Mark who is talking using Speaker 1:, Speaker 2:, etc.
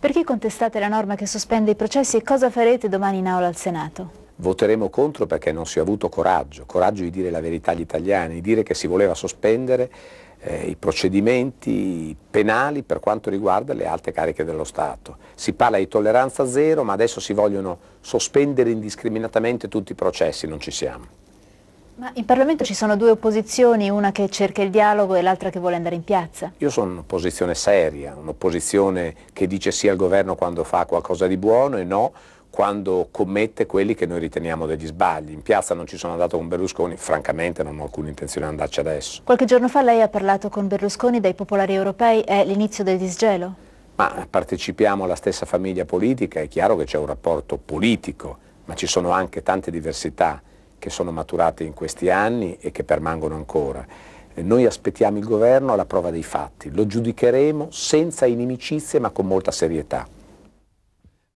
Speaker 1: Perché contestate la norma che sospende i processi e cosa farete domani in aula al Senato?
Speaker 2: Voteremo contro perché non si è avuto coraggio, coraggio di dire la verità agli italiani, di dire che si voleva sospendere eh, i procedimenti penali per quanto riguarda le alte cariche dello Stato. Si parla di tolleranza zero, ma adesso si vogliono sospendere indiscriminatamente tutti i processi, non ci siamo.
Speaker 1: Ma in Parlamento ci sono due opposizioni, una che cerca il dialogo e l'altra che vuole andare in piazza.
Speaker 2: Io sono un'opposizione seria, un'opposizione che dice sì al governo quando fa qualcosa di buono e no quando commette quelli che noi riteniamo degli sbagli. In piazza non ci sono andato con Berlusconi, francamente non ho alcuna intenzione di andarci adesso.
Speaker 1: Qualche giorno fa lei ha parlato con Berlusconi dai popolari europei, è l'inizio del disgelo?
Speaker 2: Ma partecipiamo alla stessa famiglia politica, è chiaro che c'è un rapporto politico, ma ci sono anche tante diversità che sono maturate in questi anni e che permangono ancora. Eh, noi aspettiamo il governo alla prova dei fatti, lo giudicheremo senza inimicizie ma con molta serietà.